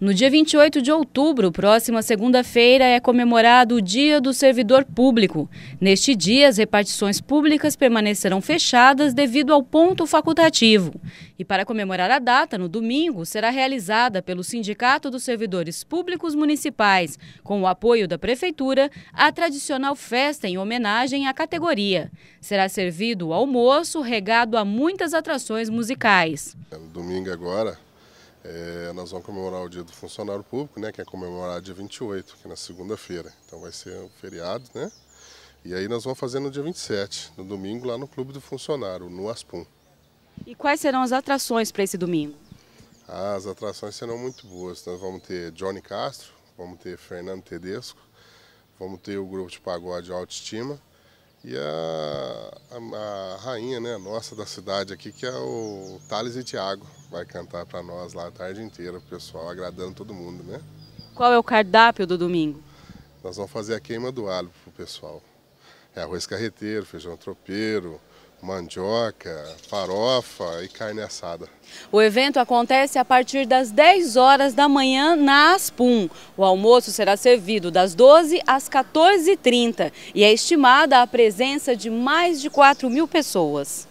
No dia 28 de outubro, próxima segunda-feira, é comemorado o Dia do Servidor Público. Neste dia, as repartições públicas permanecerão fechadas devido ao ponto facultativo. E para comemorar a data, no domingo, será realizada pelo Sindicato dos Servidores Públicos Municipais, com o apoio da Prefeitura, a tradicional festa em homenagem à categoria. Será servido almoço regado a muitas atrações musicais. É no domingo agora, é, nós vamos comemorar o Dia do Funcionário Público, né, que é comemorar dia 28, que é na segunda-feira. Então vai ser um feriado, né? E aí nós vamos fazer no dia 27, no domingo, lá no Clube do Funcionário, no Aspum. E quais serão as atrações para esse domingo? As atrações serão muito boas. Nós vamos ter Johnny Castro, vamos ter Fernando Tedesco, vamos ter o grupo de pagode Autoestima e a, a rainha né, nossa da cidade aqui, que é o Thales e Tiago. Vai cantar para nós lá a tarde inteira, o pessoal, agradando todo mundo, né? Qual é o cardápio do domingo? Nós vamos fazer a queima do alho pro pessoal. É arroz carreteiro, feijão tropeiro, mandioca, farofa e carne assada. O evento acontece a partir das 10 horas da manhã na Aspum. O almoço será servido das 12 às 14h30 e é estimada a presença de mais de 4 mil pessoas.